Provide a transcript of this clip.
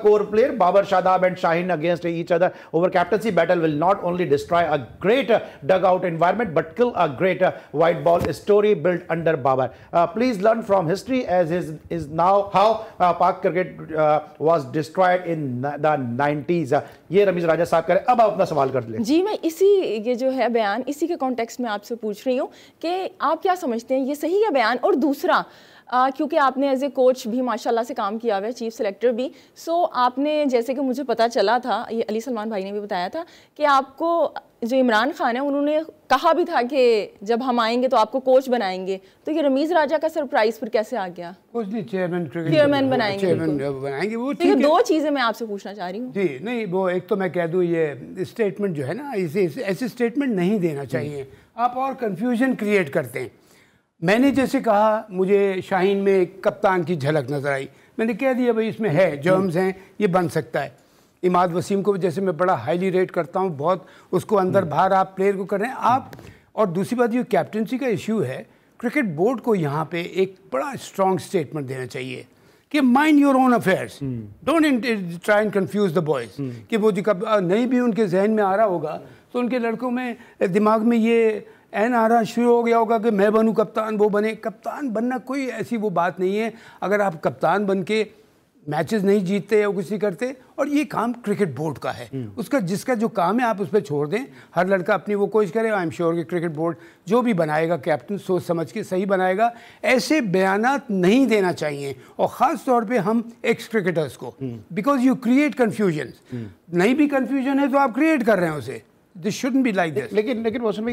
core player Babar Shadab and Shaheen against each other over captaincy battle will not only destroy a great dugout environment but kill a great white ball story built under Babar. Uh, please learn from history as is, is now how uh, Pak cricket uh, was destroyed in the 90s. Uh, ये रमीज राजा साहब करें अब आप अपना सवाल कर लें जी मैं इसी ये जो है बयान इसी के कॉन्टेक्स्ट में आपसे पूछ रही हूँ कि आप क्या समझते हैं ये सही है बयान और दूसरा क्योंकि आपने एज ए कोच भी माशाल्लाह से काम किया हुआ है चीफ सेलेक्टर भी सो so, आपने जैसे कि मुझे पता चला था ये अली सलमान भाई ने भी बताया था कि आपको जो इमरान खान है उन्होंने कहा भी था कि जब हम आएंगे तो आपको कोच बनाएंगे तो ये रमीज राजा का सरप्राइज फिर कैसे आ गया कुछ नहीं चेयरमैन चेयरमैन बनाएंगे वो तो ठीक दो चीज़ें मैं आपसे पूछना चाह रही हूँ जी नहीं वो एक तो मैं कह दूँ ये स्टेटमेंट जो है ना इसे ऐसे स्टेटमेंट नहीं देना चाहिए आप और कन्फ्यूजन क्रिएट करते हैं मैंने जैसे कहा मुझे शाहीन में कप्तान की झलक नज़र आई मैंने कह दिया भाई इसमें है जर्म्स हैं ये बन सकता है इमाद वसीम को जैसे मैं बड़ा हाईली रेट करता हूँ बहुत उसको अंदर बाहर आप प्लेयर को कर रहे हैं आप और दूसरी बात ये कैप्टनसी का इश्यू है क्रिकेट बोर्ड को यहाँ पे एक बड़ा स्ट्रॉन्ग स्टेटमेंट देना चाहिए कि mind your own affairs don't try and confuse the boys कि वो जो कब नहीं भी उनके जहन में आ रहा होगा तो उनके लड़कों में दिमाग में ये एन आरा शुरू हो गया होगा कि मैं बनूँ कप्तान वो बने कप्तान बनना कोई ऐसी वो बात नहीं है अगर आप कप्तान बन के मैचेस नहीं जीतते या कुछ नहीं करते और ये काम क्रिकेट बोर्ड का है हम्म। उसका जिसका जो काम है आप उस पर छोड़ दें हर लड़का अपनी वो कोशिश करे आई एम श्योर कि क्रिकेट बोर्ड जो भी बनाएगा कैप्टन सोच समझ के सही बनाएगा ऐसे बयान नहीं देना चाहिए और ख़ास तौर पे हम एक्स क्रिकेटर्स को बिकॉज यू क्रिएट कन्फ्यूजन नहीं भी कन्फ्यूजन है तो आप क्रिएट कर रहे हैं उसे this should be like this लेकिन लेकिन